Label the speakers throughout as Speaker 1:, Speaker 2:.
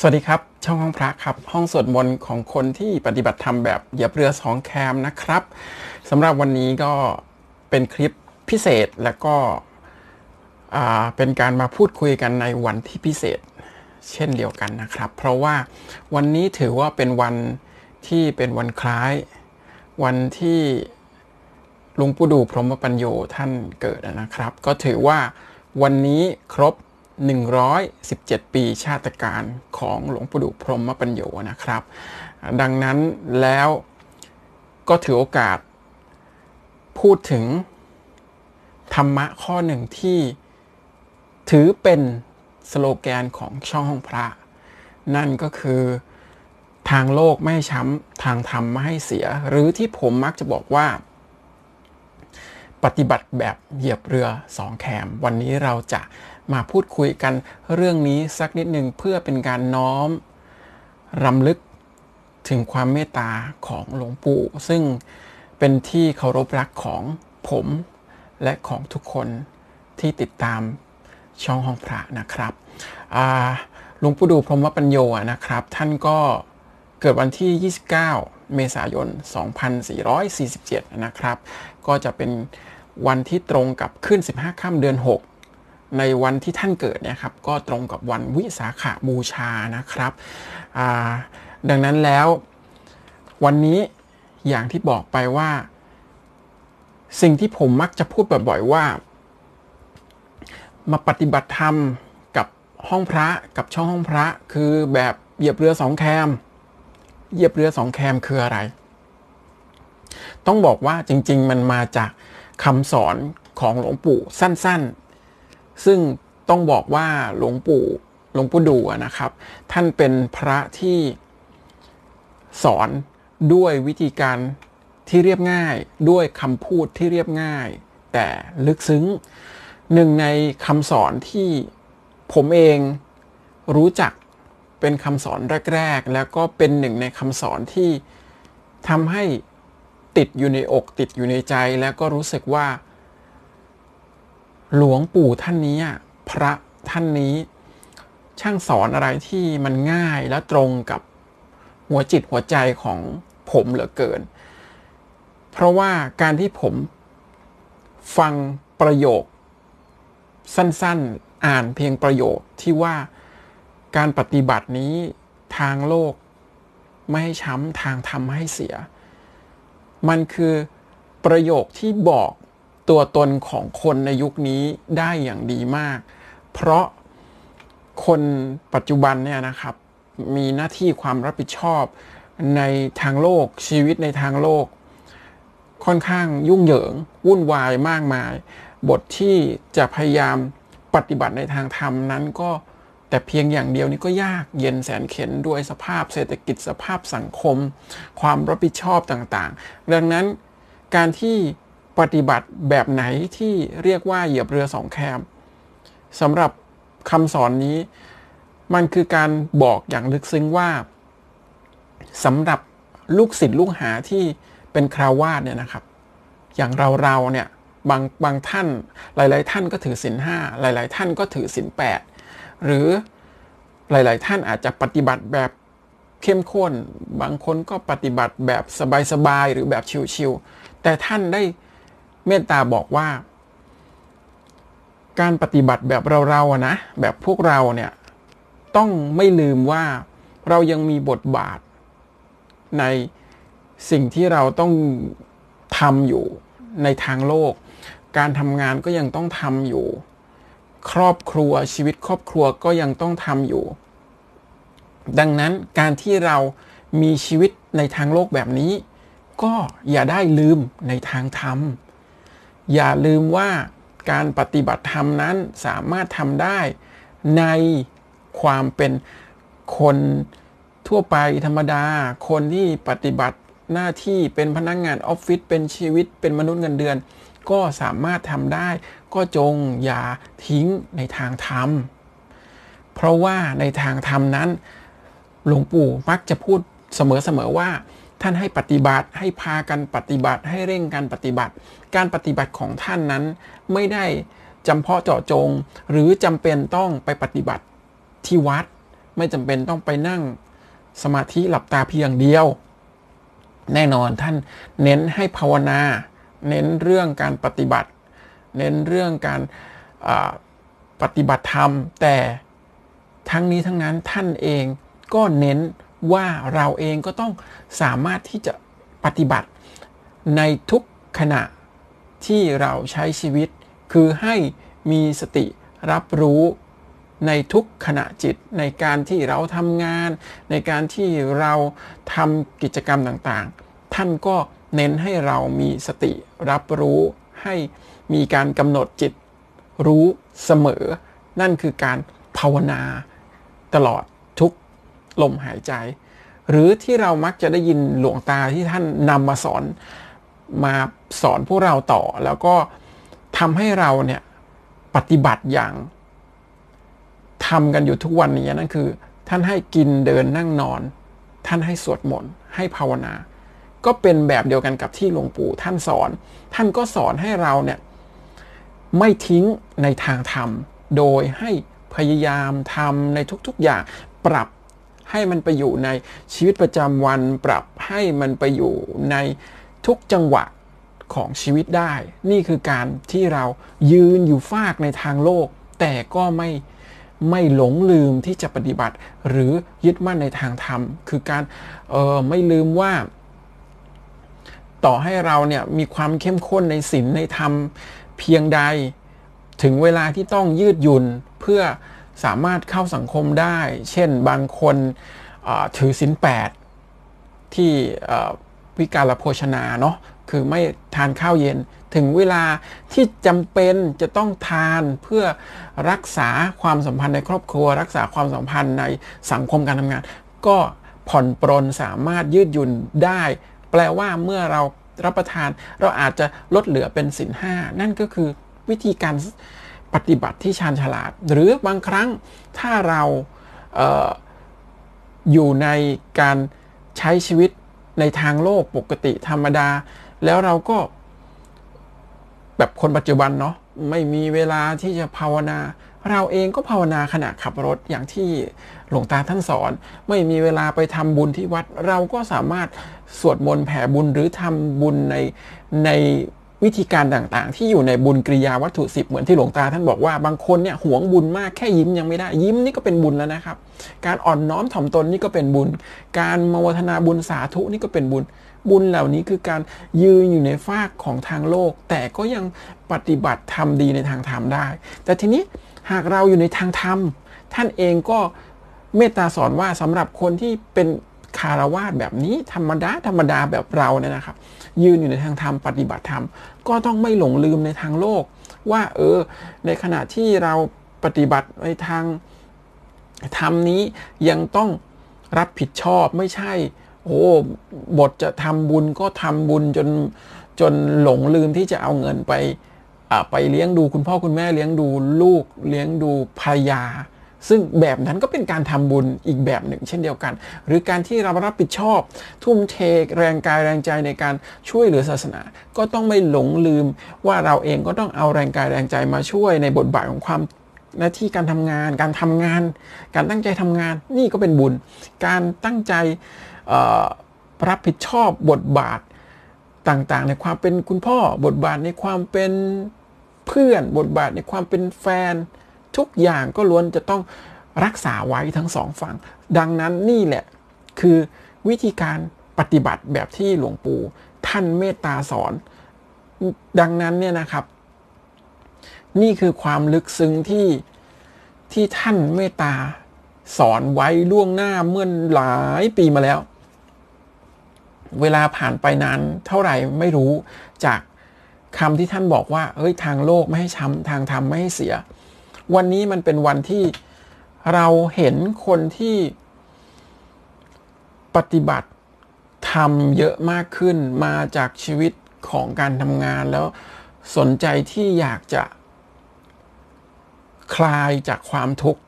Speaker 1: สวัสดีครับ ช่องห้องพระครับ ห้อง สวดมนต์ของคนที่ปฏิบัติธรรมแบบเหยียบเรือสองแคมนะครับสำหรับวันนี้ก็เป็นคลิปพิเศษแล้วก็เป็นการมาพูดคุยกันในวันที่พิเศษ เช่นเดียวกันนะครับ เพราะว่าวันนี้ถือว่าเป็นวันที่เป็นวันคล้าย วันที่ลุงปู่ดูพรหมปัญโยท่านเกิดนะครับ ก็ถือว่าวันนี้ครบ117 ปีชาติการของหลวงปู่ดุพรมมปัญโยนะครับ ดังนั้นแล้วก็ถือโอกาสพูดถึงธรรมะข้อหนึ่งที่ถือเป็นสโลแกนของช่องห้องพระ นั่นก็คือทางโลกไม่ช้ำ ทางธรรมไม่ให้เสีย หรือที่ผมมักจะบอกว่าปฏิบัติแบบเหยียบเรือสองแคม วันนี้เราจะมาพูดคุยกันเรื่องนี้สักนิดหนึ่งเพื่อเป็นการน้อมรำลึกถึงความเมตตาของหลวงปู่ซึ่งเป็นที่เคารพรักของผมและของทุกคนที่ติดตามช่องห้องพระนะครับหลวงปู่ดูพรหมปัญโยนะครับ ท่านก็เกิดวันที่ 29 เมษายน 2447 นะครับ ก็จะเป็นวันที่ตรงกับขึ้น 15 ค่ำเดือน6 ในวันที่ท่านเกิดเนี่ยครับก็ตรงกับวันวิสาขาบูชานะครับ ดังนั้นแล้ววันนี้อย่างที่บอกไปว่า สิ่งที่ผมมักจะพูดบ่อยๆว่า มาปฏิบัติธรรมกับห้องพระกับช่องห้องพระคือแบบเหยียบเรือสองแคมเหยียบเรือสองแคมคืออะไร ต้องบอกว่าจริง ๆ มันมาจากคำสอนของหลวงปู่สั้นๆ ซึ่งต้องบอกว่าหลวงปู่หลวงปู่ดูนะครับ ท่านเป็นพระที่สอนด้วยวิธีการที่เรียบง่ายด้วยคำพูดที่เรียบง่าย แต่ลึกซึ้งหนึ่งในคำสอนที่ผมเองรู้จักเป็นคำสอนแรกๆ แล้วก็เป็นหนึ่งในคำสอนที่ทำให้ติดอยู่ในอกติดอยู่ในใจแล้วก็รู้สึกว่าหลวงปู่ท่านนี้ พระท่านนี้ช่างสอนอะไรที่มันง่ายและตรงกับหัวจิตหัวใจของผมเหลือเกิน เพราะว่าการที่ผมฟังประโยค สั้นๆอ่านเพียงประโยคที่ว่าการปฏิบัตินี้ทางโลกไม่ให้ช้ำทางทำให้เสียมันคือประโยคที่บอกตัวตนของคนในยุคนี้ได้อย่างดีมาก เพราะคนปัจจุบันเนี่ยนะครับมีหน้าที่ความรับผิดชอบในทางโลกชีวิตในทางโลกค่อนข้างยุ่งเหยิงวุ่นวายมากมาย บทที่จะพยายามปฏิบัติในทางธรรมนั้นก็แต่เพียงอย่างเดียวนี้ก็ยากเย็นแสนเข็นด้วยสภาพเศรษฐกิจสภาพสังคม ความรับผิดชอบต่างๆ ดังนั้นการที่ปฏิบัติแบบไหนที่เรียกว่าเหยียบเรือสองแคมสำหรับคำสอนนี้มันคือการบอกอย่างลึกซึ้งว่าสำหรับลูกศิษย์ลูกหาที่เป็นคราวาสเนี่ยนะครับอย่างเราเราเนี่ยบางบางท่านหลายๆท่านก็ถือศีลห้าหลาย ๆท่านก็ถือศีลแปดหรือหลายๆ ท่านอาจจะปฏิบัติแบบเข้มข้น บางคนก็ปฏิบัติแบบสบาย ๆ หรือแบบชิวๆแต่ท่านได้เมตตาบอกว่า การปฏิบัติแบบเราๆนะแบบพวกเราเนี่ย ต้องไม่ลืมว่าเรายังมีบทบาท ในสิ่งที่เราต้องทำอยู่ ในทางโลก การทำงานก็ยังต้องทำอยู่ครอบครัวชีวิตครอบครัวก็ยังต้องทำอยู่ ดังนั้นการที่เรามีชีวิตในทางโลกแบบนี้ ก็อย่าได้ลืมในทางธรรม อย่าลืมว่าการปฏิบัติธรรมนั้นสามารถทำได้ในความเป็นคนทั่วไปธรรมดา คนที่ปฏิบัติหน้าที่เป็นพนักงงานออฟฟิศเป็นชีวิตเป็นมนุษย์เงินเดือนก็สามารถทำได้ก็จงอย่าทิ้งในทางธรรม เพราะว่าในทางธรรมนั้นหลวงปู่มักจะพูดเสมอๆว่าท่านให้ปฏิบัติให้พากันปฏิบัติให้เร่งการปฏิบัติ การปฏิบัติของท่านนั้น ไม่ได้จำเพาะเจาะจง หรือจำเป็นต้องไปปฏิบัติที่วัด ไม่จำเป็นต้องไปนั่งสมาธิหลับตาเพียงเดียว แน่นอนท่านเน้นให้ภาวนาเน้นเรื่องการปฏิบัติ เน้นเรื่องการปฏิบัติธรรม แต่ทั้งนี้ทั้งนั้นท่านเองก็เน้นว่าเราเองก็ต้องสามารถที่จะปฏิบัติ ในทุกขณะที่เราใช้ชีวิต คือให้มีสติรับรู้ในทุกขณะจิตในการที่เราทำงาน ในการที่เราทำกิจกรรมต่างๆ ท่านก็เน้น ให้เรามีสติรับรู้ให้มีการกำหนดจิตรู้เสมอ นั่นคือการภาวนา ตลอดทุกลมหายใจ หรือที่เรามักจะได้ยินหลวงตาที่ท่านนำมาสอนมาสอนพวกเราต่อ แล้วก็ทำให้เรา เนี่ย ปฏิบัติอย่างทำกันอยู่ทุกวันนี้นั่น คือ ท่านให้กินเดินนั่งนอน ท่านให้สวดมนต์ให้ภาวนาก็เป็นแบบเดียวกันกับที่หลวงปู่ท่านสอน ท่านก็สอนให้เราเนี่ยไม่ทิ้งในทางธรรม โดยให้พยายามทำในทุกๆอย่างปรับให้มันไปอยู่ในชีวิตประจำวันปรับให้มันไปอยู่ในทุกจังหวะของชีวิตได้ นี่คือการที่เรายืนอยู่ฟากในทางโลก แต่ก็ไม่ไม่หลงลืมที่จะปฏิบัติหรือยึดมั่นในทางธรรม คือการเออไม่ลืมว่าต่อให้เราเนี่ยมีความเข้มข้นในศีลในธรรมเพียงใด ถึงเวลาที่ต้องยืดหยุ่นเพื่อสามารถเข้าสังคมได้ เช่นบางคนถือศีลแปดที่วิการโภชนาเนาะคือไม่ทานข้าวเย็น ถึงเวลาที่จำเป็นจะต้องทานเพื่อรักษาความสัมพันธ์ในครอบครัวรักษาความสัมพันธ์ในสังคมการทำงาน ก็ผ่อนปรนสามารถยืดหยุ่นได้แปลว่าเมื่อเรารับประทานเราอาจจะลดเหลือเป็นสินห้า นั่นก็คือวิธีการปฏิบัติที่ชาญฉลาด หรือบางครั้งถ้าเราเอออยู่ในการใช้ชีวิตในทางโลกปกติธรรมดา แล้วเราก็แบบคนปัจจุบันเนาะไม่มีเวลาที่จะภาวนา เราเองก็ภาวนาขณะขับรถอย่างที่หลวงตาท่านสอนไม่มีเวลาไปทำบุญที่วัดเราก็สามารถสวดมนต์แผ่บุญหรือทำบุญในในวิธีการต่างๆ ที่อยู่ในบุญกริยาวัตถุสิบเหมือนที่หลวงตาท่านบอกว่าบางคนเนี่ยหวงบุญมากแค่ยิ้มยังไม่ได้ ยิ้มนี่ก็เป็นบุญแล้วนะครับ การอ่อนน้อมถ่อมตนนี่ก็เป็นบุญ การมวทนาบุญสาธุนี่ก็เป็นบุญบุญเหล่านี้คือการยืนอยู่ในฟากของทางโลก แต่ก็ยังปฏิบัติทำดีในทางธรรมได้ แต่ทีนี้หากเราอยู่ในทางธรรมท่านเองก็เมตตาสอนว่าสำหรับคนที่เป็นคารวาสแบบนี้ ธรรมดาธรรมดาแบบเราเนี่ยนะครับ ยืนอยู่ในทางธรรม ปฏิบัติธรรม ก็ต้องไม่หลงลืมในทางโลกว่าเออ ในขณะที่เราปฏิบัติในทางธรรมนี้ยังต้องรับผิดชอบไม่ใช่ โอ้ บทจะทำบุญก็ทำบุญจนจนหลงลืมที่จะเอาเงินไปไปเลี้ยงดูคุณพ่อคุณแม่เลี้ยงดูลูกเลี้ยงดูภรรยาซึ่งแบบนั้นก็เป็นการทำบุญอีกแบบหนึ่งเช่นเดียวกัน หรือการที่เรารับผิดชอบทุ่มเทแรงกายแรงใจในการช่วยเหลือศาสนา ก็ต้องไม่หลงลืม ว่าเราเองก็ต้องเอาแรงกายแรงใจมาช่วยในบทบาทของความหน้าที่การทำงาน การทำงาน การตั้งใจทำงานนี่ก็เป็นบุญ การตั้งใจรับผิดชอบบทบาทต่างๆ ในความเป็นคุณพ่อบทบาทในความเป็นเพื่อนบทบาทในความเป็นแฟนทุกอย่างก็ล้วนจะต้องรักษาไว้ทั้งสองฝั่ง ดังนั้นนี่แหละคือวิธีการปฏิบัติแบบที่หลวงปู่ท่านเมตตาสอน ดังนั้นเนี่ยนะครับ นี่คือความลึกซึ้งที่ที่ท่านเมตตาสอนไว้ล่วงหน้าเมื่อหลายปีมาแล้ว เวลาผ่านไปนานเท่าไหร่ไม่รู้จากคำที่ท่านบอกว่าเอ้ยทางโลกไม่ให้ช้ำทางธรรมไม่ให้เสียวันนี้มันเป็นวันที่เราเห็นคนที่ปฏิบัติทำเยอะมากขึ้นมาจากชีวิตของการทำงานแล้วสนใจที่อยากจะคลายจากความทุกข์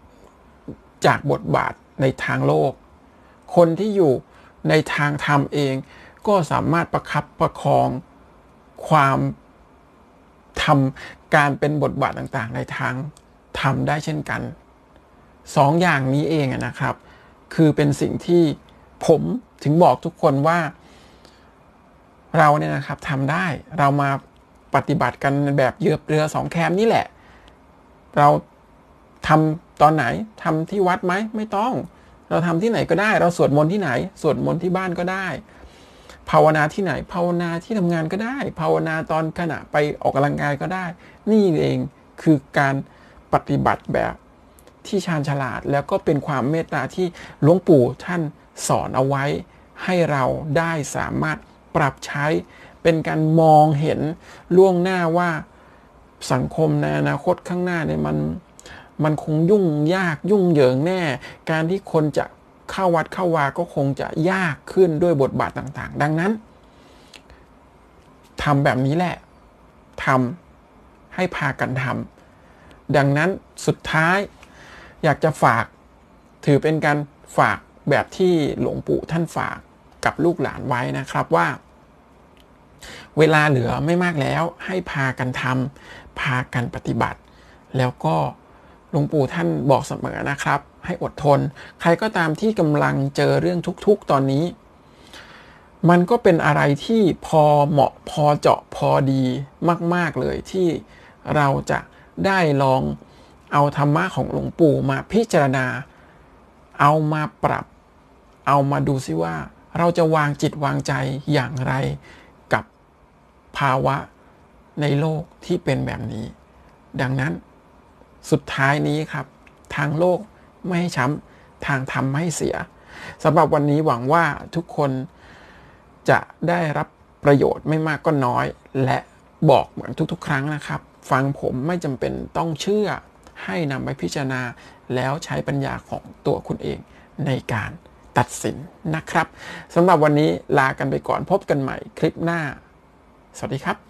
Speaker 1: จากบทบาทในทางโลก คนที่อยู่ในทางธรรมเอง ก็สามารถประคับประคองความทำการเป็นบทบาทต่าง ๆ ในทางทำได้เช่นกัน สองอย่างนี้เองนะครับ คือเป็นสิ่งที่ผมถึงบอกทุกคนว่าเราเนี่ยนะครับทำได้ เรามาปฏิบัติกันแบบเยือบเรือสองแคมนี่แหละ เราทำตอนไหน ทำที่วัดไหมไม่ต้อง เราทำที่ไหนก็ได้ เราสวดมนต์ที่ไหน สวดมนต์ที่บ้านก็ได้ ภาวนาที่ไหน ภาวนาที่ทำงานก็ได้ ภาวนาตอนขณะไปออกกำลังกายก็ได้ นี่เองคือการปฏิบัติแบบที่ชาญฉลาดแล้วก็เป็นความเมตตาที่หลวงปู่ท่านสอนเอาไว้ให้เราได้สามารถปรับใช้เป็นการมองเห็นล่วงหน้าว่าสังคมในอนาคตข้างหน้าเนี่ยมัน มันคงยุ่งยากยุ่งเหยิงแน่ การที่คนจะเข้าวัดเข้าวา ก็คงจะยากขึ้นด้วยบทบาทต่างๆ ดังนั้นทำแบบนี้แหละทำให้พากันทำดังนั้นสุดท้ายอยากจะฝากถือเป็นการฝากแบบที่หลวงปู่ท่านฝากกับลูกหลานไว้นะครับว่า เวลาเหลือไม่มากแล้ว ให้พากันทำพากันปฏิบัติ แล้วก็หลวงปู่ท่านบอกเสมอนะครับ ให้อดทนใครก็ตามที่กำลังเจอเรื่องทุกๆตอนนี้ มันก็เป็นอะไรที่พอเหมาะพอเจาะพอดีมากๆเลยที่เราจะได้ลองเอาธรรมะของหลวงปู่มาพิจารณา เอามาปรับเอามาดูซิว่า เราจะวางจิตวางใจอย่างไรกับภาวะในโลกที่เป็นแบบนี้ ดังนั้นสุดท้ายนี้ครับ ทางโลกไม่ให้ช้ำทางธรรมไม่เสียสำหรับวันนี้หวังว่าทุกคนจะได้รับประโยชน์ไม่มากก็น้อย และบอกเหมือนทุกๆ ครั้งนะครับฟังผมไม่จำเป็นต้องเชื่อให้นำไปพิจารณาแล้วใช้ปัญญาของตัวคุณเองในการตัดสินนะครับสำหรับวันนี้ลากันไปก่อนพบกันใหม่คลิปหน้า สวัสดีครับ